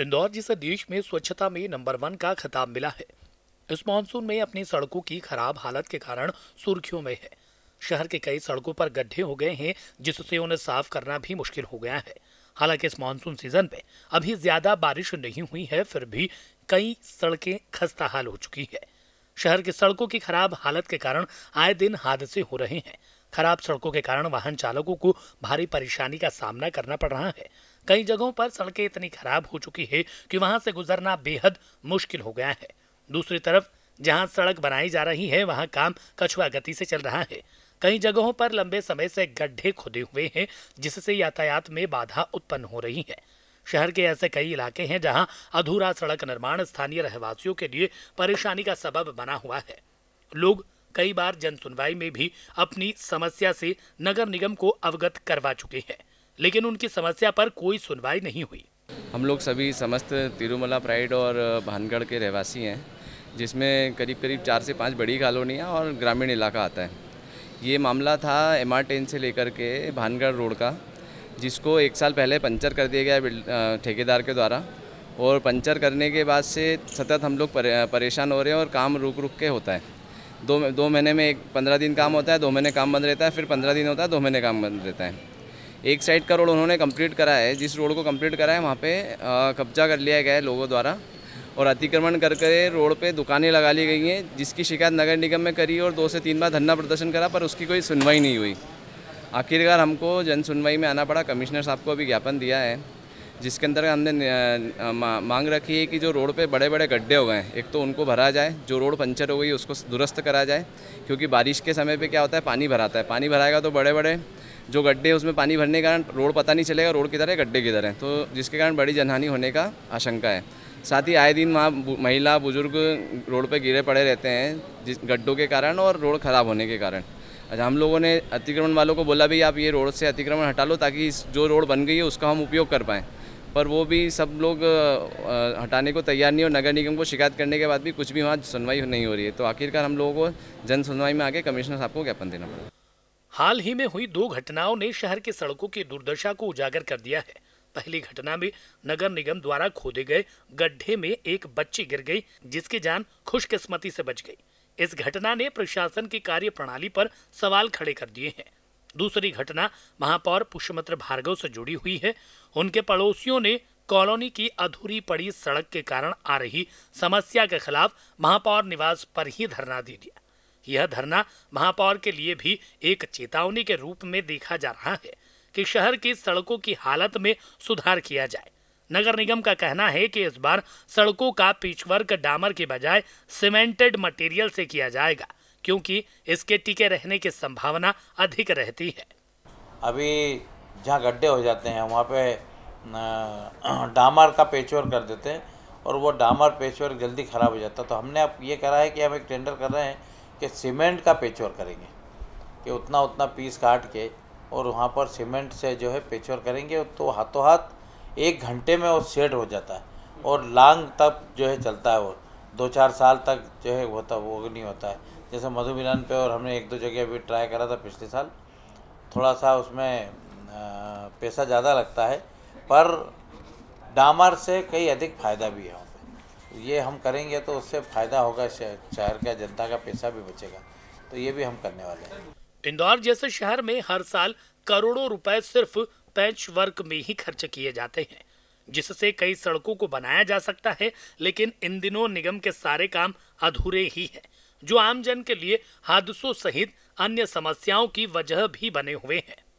इंदौर जिसे देश में स्वच्छता में नंबर वन का खिताब मिला है इस मानसून में अपनी सड़कों की खराब हालत के कारण सुर्खियों में है शहर के कई सड़कों पर गड्ढे हो गए हैं जिससे उन्हें साफ करना भी मुश्किल हो गया है हालांकि इस मानसून सीजन में अभी ज्यादा बारिश नहीं हुई है फिर भी कई सड़कें खस्ता हाल हो चुकी है शहर की सड़कों की खराब हालत के कारण आए दिन हादसे हो रहे हैं खराब सड़कों के कारण वाहन चालकों को भारी परेशानी का सामना करना पड़ रहा है कई जगहों पर सड़कें इतनी खराब हो चुकी है कि वहां से गुजरना बेहद मुश्किल हो गया है दूसरी तरफ जहां सड़क बनाई जा रही है वहां काम कछुआ गति से चल रहा है कई जगहों पर लंबे समय से गड्ढे खुदे हुए हैं जिससे यातायात में बाधा उत्पन्न हो रही है शहर के ऐसे कई इलाके हैं जहां अधूरा सड़क निर्माण स्थानीय रहवासियों के लिए परेशानी का सबब बना हुआ है लोग कई बार जन सुनवाई में भी अपनी समस्या से नगर निगम को अवगत करवा चुके हैं लेकिन उनकी समस्या पर कोई सुनवाई नहीं हुई हम लोग सभी समस्त तिरुमला प्राइड और भानगढ़ के रहवासी हैं जिसमें करीब करीब चार से पाँच बड़ी कॉलोनियाँ और ग्रामीण इलाका आता है ये मामला था एम आर टेन से लेकर के भानगढ़ रोड का जिसको एक साल पहले पंचर कर दिया गया ठेकेदार के द्वारा और पंचर करने के बाद से सतत हम लोग परे, परेशान हो रहे हैं और काम रुक रुक के होता है दो दो महीने में एक पंद्रह दिन काम होता है दो महीने काम बंद रहता है फिर पंद्रह दिन होता है दो महीने काम बंद रहता है एक साइड का रोड उन्होंने कंप्लीट करा है जिस रोड को कंप्लीट करा है वहाँ पे कब्जा कर लिया गया है लोगों द्वारा और अतिक्रमण कर कर रोड पे दुकानें लगा ली गई हैं जिसकी शिकायत नगर निगम में करी और दो से तीन बार धरना प्रदर्शन करा पर उसकी कोई सुनवाई नहीं हुई आखिरकार हमको जन सुनवाई में आना पड़ा कमिश्नर साहब को अभी ज्ञापन दिया है जिसके अंदर हमने मांग रखी है कि जो रोड पे बड़े बड़े गड्ढे हो गए हैं एक तो उनको भरा जाए जो रोड पंचर हो गई उसको दुरुस्त करा जाए क्योंकि बारिश के समय पे क्या होता है पानी भराता है पानी भराएगा तो बड़े बड़े जो गड्ढे हैं उसमें पानी भरने के कारण रोड पता नहीं चलेगा रोड किधर है गड्ढे किधर है तो जिसके कारण बड़ी जनहानि होने का आशंका है साथ ही आए दिन वहाँ महिला बुजुर्ग रोड पर गिरे पड़े रहते हैं जिस गड्ढों के कारण और रोड ख़राब होने के कारण अच्छा हम लोगों ने अतिक्रमण वालों को बोला भी आप ये रोड से अतिक्रमण हटा लो ताकि जो रोड बन गई है उसका हम उपयोग कर पाएँ पर वो भी सब लोग हटाने को तैयार नहीं और नगर निगम को शिकायत करने के बाद भी कुछ भी वहाँ सुनवाई नहीं हो रही है तो आखिरकार हम लोगों को जन सुनवाई में आके कमिश्नर साहब को ज्ञापन देना पड़ा हाल ही में हुई दो घटनाओं ने शहर के सड़कों की दुर्दशा को उजागर कर दिया है पहली घटना में नगर निगम द्वारा खोदे गए गड्ढे में एक बच्ची गिर गई जिसकी जान खुशकिस्मती से बच गई इस घटना ने प्रशासन की कार्य प्रणाली पर सवाल खड़े कर दिए हैं दूसरी घटना महापौर पुष्यमित्र भार्गव से जुड़ी हुई है उनके पड़ोसियों ने कॉलोनी की अधूरी पड़ी सड़क के कारण आ रही समस्या के खिलाफ महापौर निवास पर ही धरना दे दिया यह धरना महापौर के लिए भी एक चेतावनी के रूप में देखा जा रहा है कि शहर की सड़कों की हालत में सुधार किया जाए नगर निगम का कहना है कि इस बार सड़कों का पिचवर्क डामर के बजाय सीमेंटेड मटेरियल से किया जाएगा क्योंकि इसके टिके रहने की संभावना अधिक रहती है अभी जहाँ गड्ढे हो जाते हैं वहाँ पे डामर का पेचवर कर देते हैं और वो डामर पेचवर जल्दी ख़राब हो जाता है तो हमने अब ये करा है कि हम एक टेंडर कर रहे हैं कि सीमेंट का पेचोर करेंगे कि उतना उतना पीस काट के और वहाँ पर सीमेंट से जो है पेचोर करेंगे तो हाथों हाथ एक घंटे में वो सेट हो जाता है और लॉन्ग तक जो है चलता है वो दो चार साल तक जो है होता वो नहीं होता है जैसे मधुमिलन पे और हमने एक दो जगह भी ट्राई करा था पिछले साल थोड़ा सा उसमें पैसा ज़्यादा लगता है पर डामर से कई अधिक फ़ायदा भी है ये हम करेंगे तो उससे फ़ायदा होगा शहर का जनता का पैसा भी बचेगा तो ये भी हम करने वाले हैं इंदौर जैसे शहर में हर साल करोड़ों रुपए सिर्फ पैच वर्क में ही खर्च किए जाते हैं जिससे कई सड़कों को बनाया जा सकता है लेकिन इन दिनों निगम के सारे काम अधूरे ही हैं जो आमजन के लिए हादसों सहित अन्य समस्याओं की वजह भी बने हुए हैं